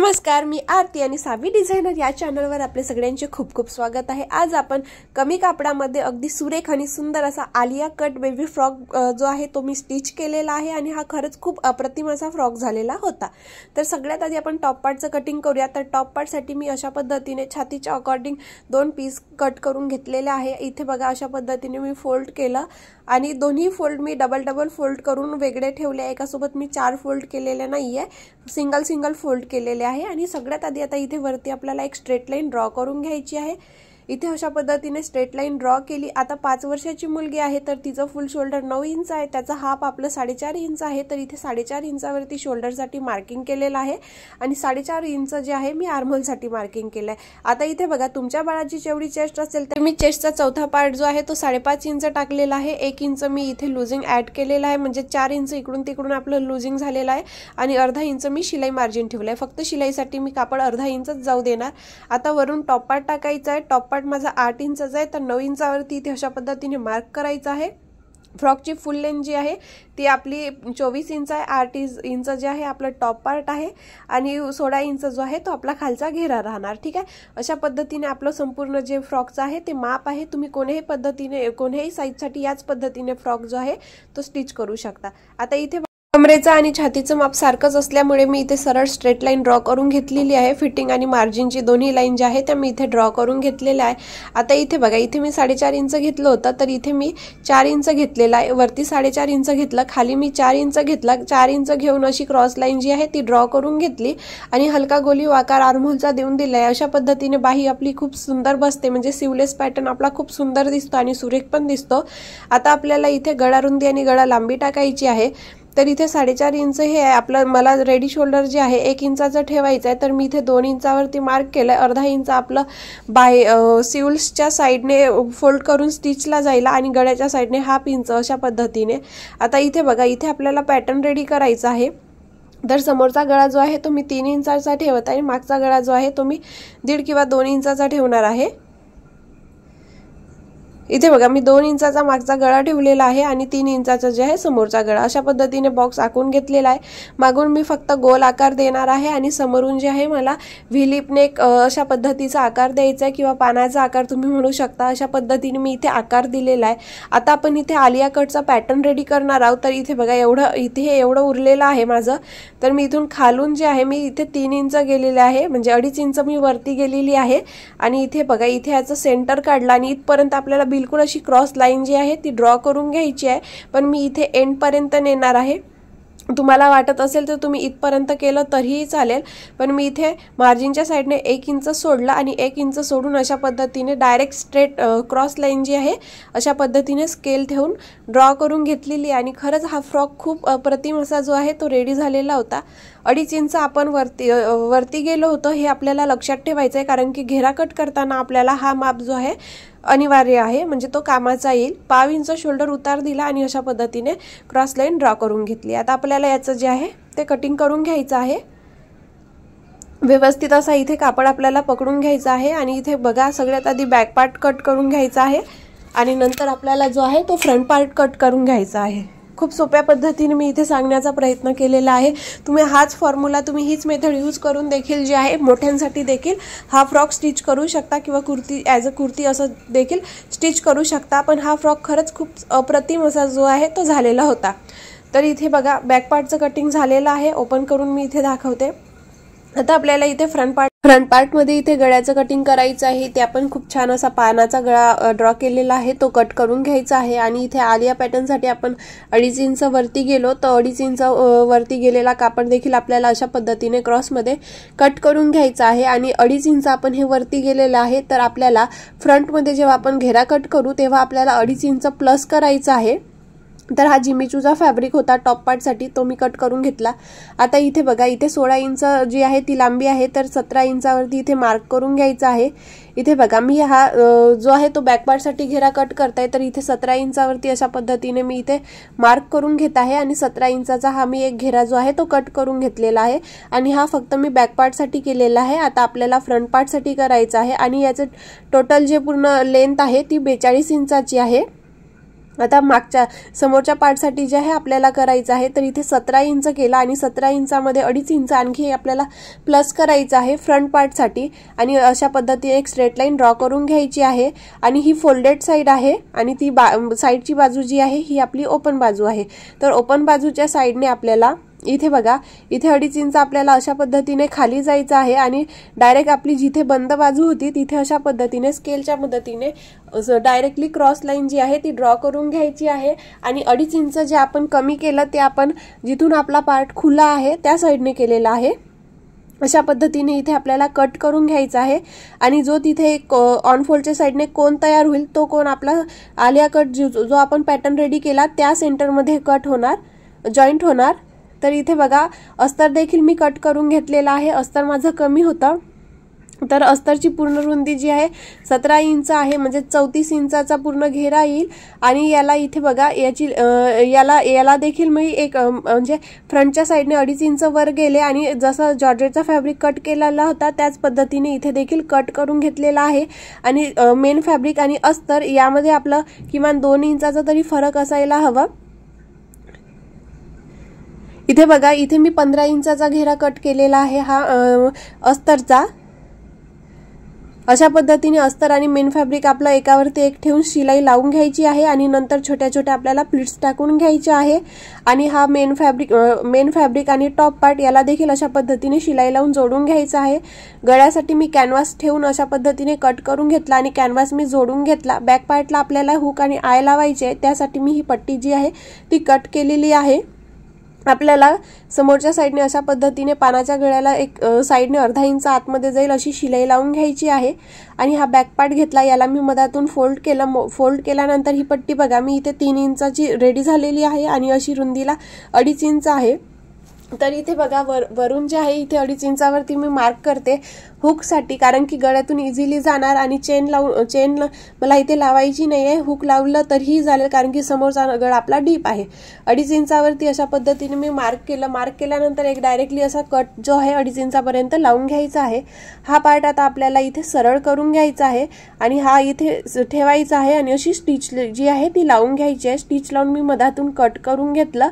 नमस्कार मी आरती आणि सावी डिझायनर या चॅनलवर आपले सगळ्यांचे खूप खूप स्वागत आहे आज आपण कमी कापडामध्ये अगदी सुरेख आणि सुंदर असा आलिया कट बेबी फ्रॉक जो आहे तो मी स्टिच केलेला आहे आणि हा खरंच खूप अप्रतिम असा फ्रॉक झालेला होता तर सगळ्यात आधी आपण टॉप पार्टचं कटिंग करूया तर टॉप पार्टसाठी मी अशा पद्धतीने छातीच्या अकॉर्डिंग दोन पीस कट करून घेतलेले आहे इथे बघा अशा पद्धतीने मी फोल्ड केलं आणि दोन्ही फोल्ड मी डबल डबल फोल्ड करून वेगळे ठेवले एकासोबत मी चार फोल्ड केलेले नाही आहे सिंगल सिंगल फोल्ड केलेले आहे आणि सगळ्यात आधी आता इथे वरती आपल्याला एक स्ट्रेट लाईन ड्रॉ करून घ्यायची आहे इथे अशा पद्धतीने स्ट्रेट लाईन ड्रॉ केली आता पाच वर्षाची मुलगी आहे तर तिचं फुल शोल्डर नऊ इंच आहे त्याचा हाफ आपलं साडेचार इंच आहे तर इथे साडेचार इंचावरती शोल्डरसाठी मार्किंग केलेलं आहे आणि साडेचार इंच जे आहे मी आर्मोलसाठी मार्किंग केलं आहे आता इथे बघा तुमच्या बाळाची जेवढी चेस्ट असेल तर मी चेस्टचा चौथा पार्ट जो आहे तो साडेपाच इंच टाकलेला आहे एक इंच मी इथे लुझिंग ॲड केलेलं आहे म्हणजे चार इंच इकडून तिकडून आपलं लुझिंग झालेलं आहे आणि अर्धा इंच मी शिलाई मार्जिन ठेवलं आहे फक्त शिलाईसाठी मी कापड अर्धा इंचच जाऊ देणार आता वरून टॉप पार्ट टाकायचा आहे टॉप पार्ट माझा आठ इंचाचा आहे तर नऊ अशा पद्धतीने मार्क करायचा आहे फ्रॉकची फुल लेंथ जी है ती आपली चोवीस इंच आहे आठ इंच जे आहे आपलं टॉप पार्ट है आणि सोळा इंच जो आहे तो आपला खालचा घेरा राहणार ठीक आहे अशा पद्धतीने आपलं संपूर्ण जे फ्रॉकचं आहे ते माप आहे तुम्ही कोणत्याही पद्धतीने कोणत्याही साईजसाठी याच पद्धतीने फ्रॉक जो आहे तो स्टिच करू शकता आता इथे कमरेचा आणि छातीचं माप सारखंच असल्यामुळे मी इथे सरळ स्ट्रेट लाईन ड्रॉ करून घेतलेली आहे फिटिंग आणि मार्जिनची दोन्ही लाईन ज्या आहे त्या मी इथे ड्रॉ करून घेतलेल्या आहे आता इथे बघा इथे मी साडेचार इंच घेतलं होतं तर इथे मी चार इंच घेतलेला आहे वरती साडेचार इंच घेतलं खाली मी चार इंच घेतला चार इंच घेऊन अशी क्रॉस लाईन जी आहे ती ड्रॉ करून घेतली आणि हलका गोली वाकार आरमोलचा देऊन दिला आहे अशा पद्धतीने बाही आपली खूप सुंदर बसते म्हणजे सिवलेस पॅटर्न आपला खूप सुंदर दिसतो आणि सुरेख पण दिसतो आता आपल्याला इथे गळा रुंदी आणि गळा लांबी टाकायची आहे तर इथे साडेचार इंच हे आहे आपलं मला रेडी शोल्डर जे आहे एक इंचाचं ठेवायचं आहे तर मी इथे दोन इंचावरती मार्क केलं आहे अर्धा इंच आपलं बाय सिवल्सच्या साईडने फोल्ड करून स्टिचला जायला आणि गळ्याच्या साईडने हाफ इंच अशा पद्धतीने आता इथे बघा इथे आपल्याला पॅटर्न रेडी करायचा आहे तर समोरचा गळा जो आहे तो मी तीन इंचाचा ठेवत आहे मागचा गळा जो आहे तो मी दीड किंवा दोन इंचाचा ठेवणार आहे इथे बघा मी दोन इंचाचा मागचा गळा ठेवलेला आहे आणि तीन इंचाचा जे आहे समोरचा गळा अशा पद्धतीने बॉक्स आखून घेतलेला आहे मागून मी फक्त गोल आकार देणार आहे आणि समोरून जे आहे मला व्हिलीपने एक अशा पद्धतीचा आकार द्यायचा आहे किंवा पानाचा आकार तुम्ही म्हणू शकता अशा पद्धतीने मी इथे आकार दिलेला आहे आता आपण इथे आलिया कटचा पॅटर्न रेडी करणार आहोत तर इथे बघा एवढं इथे एवढं उरलेलं आहे माझं तर मी इथून खालून जे आहे मी इथे तीन इंच गेलेले आहे म्हणजे अडीच इंच मी वरती गेलेली आहे आणि इथे बघा इथे याचं सेंटर काढलं आणि इथपर्यंत आपल्याला बिलकुल अशी क्रॉस लाईन जी आहे ती ड्रॉ करून घ्यायची आहे पण मी इथे एंडपर्यंत नेणार आहे तुम्हाला वाटत असेल तर तुम्ही इथपर्यंत केलं तरीही चालेल पण मी इथे मार्जिनच्या साईडने एक इंच सोडला आणि एक इंच सोडून अशा पद्धतीने डायरेक्ट स्ट्रेट क्रॉस लाईन जी आहे अशा पद्धतीने स्केल ठेवून ड्रॉ करून घेतलेली आणि खरंच हा फ्रॉक खूप प्रतिम असा जो आहे तो रेडी झालेला होता अड़च इंच आपण वरती वरती गेलो होतो हे आपल्याला लक्षात ठेवायचं आहे कारण की घेरा कट करताना आपल्याला हा मप जो है अनिवार्य है म्हणजे तो कामाचा येईल पाव इंच शोल्डर उतार दिला आणि अशा पद्धतीने क्रॉस लाईन ड्रॉ करून घेतली जे आहे ते कटिंग करून घ्यायचं व्यवस्थित असा इथे कापड आपल्याला पकडून घ्यायचा आहे आणि इथे आधी बॅक पार्ट कट करून घ्यायचा आहे जो है तो फ्रंट पार्ट कट करून घ्यायचा खूब सोप्या पद्धति मी इथे सांगण्याचा प्रयत्न के लिए तुम्हें हाच फॉर्म्यूला तुम्हें हिच मेथड यूज करून देखील जे आहे मोठ्यांसाठी देखील हा फ्रॉक स्टिच करू शकता किंवा कुर्ती ॲज अ कुर्ती देखी देखील स्टिच करू शकता पन हा फ्रॉक खरच खूब अप्रतिम जो है तो होता तो इधे बघा बॅक पार्टचं कटिंग है ओपन करून मी इधे दाखवते आता अपने इतने फ्रंट पार्ट फ्रंट पार्ट पार्टमध्ये इथे गळ्याचं कटिंग कराएं खूब छान असा पानाचा गळा ड्रॉ के लिए तो कट कर है आहे आलिया पैटर्न आपण अडीच इंच वरती गेलो तो अडीच इंच वरती गेला कापड देखी अपने अशा पद्धति क्रॉसमध्ये कट करून घ्यायचा आहे आणि अडीच इंच आपण हे वरती गेलेलं तो अपने आपल्याला फ्रंटमध्ये जेव्हा आपण घेरा कट करूँ तेव्हा आपल्याला अडीच इंच प्लस कराएं है तर हा जिमीचूचा फैब्रिक होता टॉप पार्ट सा तो मैं कट करून घेतला आता इथे बघा इथे सोळा इंच जी है ती लांबी है तो सतरा इंच इधे मार्क करूँ घ्यायचा आहे इथे बघा मी हा जो है तो बॅक सा घेरा कट करता है तो इतने सतरा इंच अशा पद्धतीने मैं इथे मार्क करून घेत आहे आणि सतरा इंचाचा एक घेरा जो है तो कट करूँ घा आहे आणि हा फक्त मी बॅक पार्टसाठी केलेला आहे आता अपने फ्रंट पार्टसाठी करायचा आहे आणि याचं टोटल जे पूर्ण लेंथ है ती बेचाळीस इंचाची आहे आता मागच्या समोरच्या पार्टसाठी जे आहे आपल्याला करायचं आहे तर इथे सतरा इंच के आणि सतरा इंचामध्ये अड़च इंच अपने प्लस करायचं फ्रंट पार्ट सा अशा पद्धति एक स्ट्रेट लाईन ड्रॉ करून घ्यायची आहे आणि ही फोल्डेड साईड आहे ती बा साइड अं, की बाजू जी है ही आपली ओपन बाजू है तो ओपन बाजू साइड ने अपने इथे बघा इथे अडीच इंच आपल्याला अशा पद्धतीने खाली जायचं आहे आणि डायरेक्ट आपली जिथे बंद बाजू होती तिथे अशा पद्धतीने स्केलच्या मदतीने डायरेक्टली क्रॉस लाईन जी आहे ती ड्रॉ करून घ्यायची आहे आणि अडीच इंच जे आपण कमी केलं ते आपण जिथून आपला पार्ट खुला आहे त्या साईडने केलेला आहे अशा पद्धतीने इथे आपल्याला कट करून घ्यायचा आहे आणि जो तिथे एक ऑनफोल्डच्या साईडने कोण तयार होईल तो कोण आपला आलिया कट जो आपण पॅटर्न रेडी केला त्या सेंटरमध्ये कट होणार जॉईंट होणार तर इथे बघा अस्तर देखील मी कट करून घेतलेला आहे अस्तर माझं कमी होतं तर अस्तरची पूर्ण रुंदी जी आहे सतरा इंच आहे म्हणजे चौतीस इंचाचा पूर्ण घेरा येईल आणि याला इथे बघा याची याला याला देखील मी एक म्हणजे फ्रंटच्या साईडने अडीच इंच वर गेले आणि जसं जॉर्जेटचा फॅब्रिक कट केलेला होता त्याच पद्धतीने इथे देखील कट करून घेतलेला आहे आणि मेन फॅब्रिक आणि अस्तर यामध्ये आपलं किमान दोन इंचाचा तरी फरक असायला हवा इधे बघा मी पंद्रह इंच घेरा कट के आहे हा अस्तरचा अशा पद्धतीने अस्तर आणि मेन फॅब्रिक आपला एकावरती एक शिलाई लावून घ्यायची आहे छोटे अपने छोट्या छोट्या आपल्याला प्लीट्स टाकून घ्यायच्या आहे main fabric main fabric top part याला देखील अशा ने शिलाई लावून जोड़न घया आहे गळ्यासाठी मी कॅनव्हास ठेवून अशा पद्धतीने कट कर कैनवास मैं कॅनव्हास मी जोडून घेतला बॅक पार्टला आपल्याला हुक आय लावायचे त्यासाठी मी ही पट्टी जी है ती कट के आहे अपने आपल्याला समोरच्या साईडने अशा ने पानाच्या गड़ाला एक साइड ने अर्धा इंच आतमध्ये जाईल अशी शिलाई लावून घ्यायची हा बॅक पार्ट घेतला फोल्ड के फोल्ड के पट्टी बघा मी इथे तीन इंचाची रेडी झालेली आहे आणि अशी इंच है तर इथे बघा वर वरून जे आहे इथे अडीच इंचावरती मी मार्क करते हुकसाठी कारण की गळ्यातून इझिली जाणार आणि चेन लावून चेन मला इथे लावायची नाही आहे हुक लावलं तरीही चालेल कारण की समोरचा गळ आपला डीप आहे अडीच इंचावरती अशा पद्धतीने मी मार्क केलं मार्क केल्यानंतर एक डायरेक्टली असा कट जो आहे अडीच इंचापर्यंत लावून घ्यायचा आहे हा पार्ट आता आपल्याला इथे सरळ करून घ्यायचा आहे आणि हा इथे ठेवायचा आहे आणि अशी स्टिच जी आहे ती लावून घ्यायची आहे स्टिच लावून मी मधातून कट करून घेतलं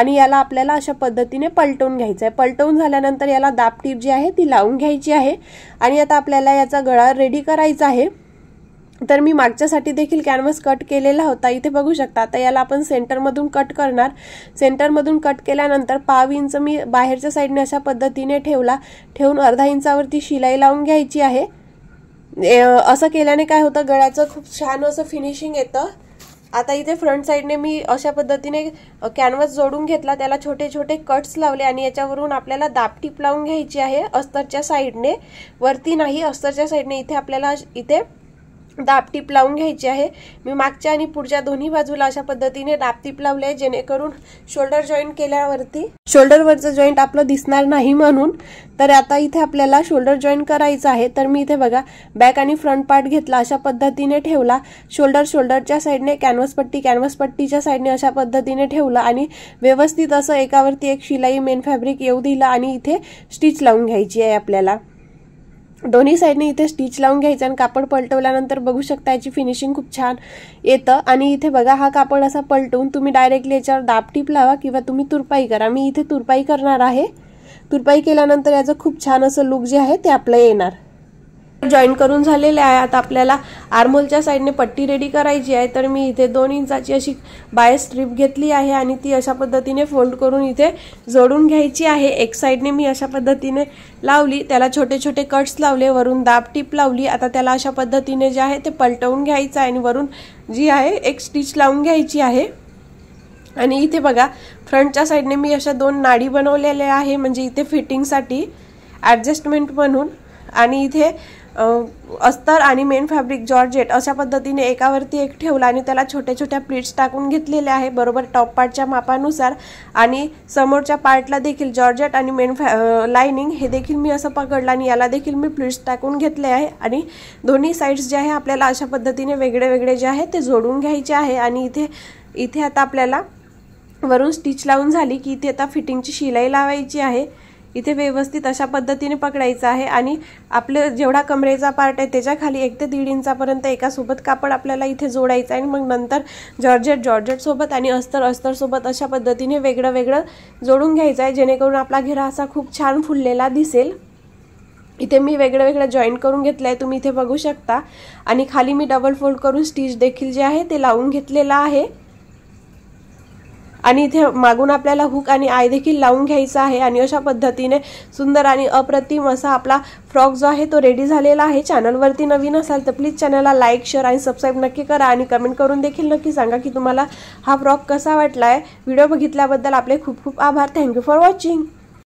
आणि याला आपल्याला अशा पद्धतीने पलटवून घ्यायचं आहे पलटवून झाल्यानंतर याला दाप टीप जी आहे ती लावून घ्यायची आहे आणि आता आपल्याला याचा गळा रेडी करायचा आहे तर मी मागच्यासाठी देखील कॅनव्हस कट केलेला होता इथे बघू शकता आता याला आपण सेंटरमधून कट करणार सेंटरमधून कट केल्यानंतर पाव इंच मी बाहेरच्या साईडने अशा पद्धतीने ठेवला ठेवून अर्धा इंचावरती शिलाई लावून घ्यायची आहे असं केल्याने काय होतं गळ्याचं खूप छान असं फिनिशिंग येतं आता इथे फ्रंट साईडने मी अशा पद्धतीने कॅनव्हस जोडून घेतला त्याला छोटे छोटे कट्स लावले आणि याच्यावरून आपल्याला दापटीप लावून घ्यायची आहे अस्तरच्या साईडने वरती नाही अस्तरच्या साईडने इथे आपल्याला इथे दाब टीप लावून घ्यायची आहे मी मागच्या आणि पुढच्या दोन्ही बाजूला अशा पद्धतीने दाबटीप लावले आहे जेणेकरून शोल्डर जॉईंट केल्यावरती शोल्डरवरचं जॉईंट आपलं दिसणार नाही म्हणून तर आता इथे आपल्याला शोल्डर जॉईंट करायचं आहे तर मी इथे बघा बॅक आणि फ्रंट पार्ट घेतला अशा पद्धतीने ठेवला शोल्डर शोल्डरच्या साईडने कॅनव्हस पट्टी कॅनव्हस पट्टीच्या साईडने अशा पद्धतीने ठेवलं आणि व्यवस्थित असं एकावरती एक शिलाई मेन फॅब्रिक येऊ दिलं आणि इथे स्टिच लावून घ्यायची आहे आपल्याला दोन्ही साईडने इथे स्टिच लावून घ्यायचं आणि कापड पलटवल्यानंतर बघू शकता याची फिनिशिंग खूप छान येतं आणि इथे बघा हा कापड असा पलटवून तुम्ही डायरेक्टली याच्यावर दाब टीप लावा किंवा तुम्ही तुरपाई करा मी इथे तुरपाई करणार आहे तुरपाई केल्यानंतर याचं खूप छान असं लुक जे आहे ते आपलं येणार जॉईन करून झालेले आहे आता आपल्याला आर्मोलच्या पट्टी रेडी कराई है तो मी इथे दोन इंचाची बाय स्ट्रीप घी आहे आणि ती फोल्ड करून इथे जोडून घ्यायची आहे एक मी अशा पद्धति ने त्याला छोटे छोटे कट्स लावले वरुण दाब टीप लावली आता त्याला अशा पद्धतीने जे है पलटवन पलटवून घ्यायचं जी है एक स्टीच लावून घ्यायची आहे आणि इथे बघा फ्रंटच्या मी अशा दोन नाडी बनवलेल्या आहे म्हणजे इथे फिटिंगसाठी ॲडजस्टमेंट म्हणून आणि इथे अस्तर आणि मेन फैब्रिक जॉर्जेट अशा पद्धति ने एक ठेवला आणि त्याला छोट्या प्लीट्स टाकून घेतलेल्या टॉप पार्टच्या मापानुसार आणि समोरच्या पार्टला देखील जॉर्जेट आणि मेन फॅ लाइनिंग देखी मी असं पकडलं आणि याला प्लीट्स टाकून घेतले आहे जे है अपने अशा पद्धति ने वेगे वेगळे जे है ते जोडून घ्यायचे आहे आणि इथे इथे आता आपल्याला वरून स्टिच लावून झाली की शिलाई लावायची आहे इथे व्यवस्थित अशा पद्धतीने पकडायचं आहे आणि आपलं जेवढा कमरेचा पार्ट आहे त्याच्या खाली एक ते दीड इंचापर्यंत एकासोबत कापड आपल्याला इथे जोडायचं आहे आणि मग नंतर जॉर्जेट जॉर्जेटसोबत आणि अस्तर अस्तरसोबत अशा पद्धतीने वेगळं वेगळं जोडून घ्यायचं आहे जेणेकरून आपला घेरा असा खूप छान फुललेला दिसेल इथे मी वेगळं वेगळं जॉईंट करून घेतलं आहे तुम्ही इथे बघू शकता आणि खाली मी डबल फोल्ड करून स्टिच देखील जे आहे ते लावून घेतलेलं आहे आणि इथे मागून आपल्याला हुक आणि आय देखील लावून घ्यायचा आहे आणि अशा सुंदर आणि अप्रतिम असा फ्रॉक जो है तो रेडी है चैनल चॅनलवरती नवीन असाल तो प्लीज चैनल लाइक शेयर आ सब्सक्राइब नक्की करा कमेंट करून देखील नक्की संगा कि तुम्हारा हा फ्रॉक कसा वाटला है वीडियो बगितबल आपले खूब खूब आभार थैंक यू फॉर वॉचिंग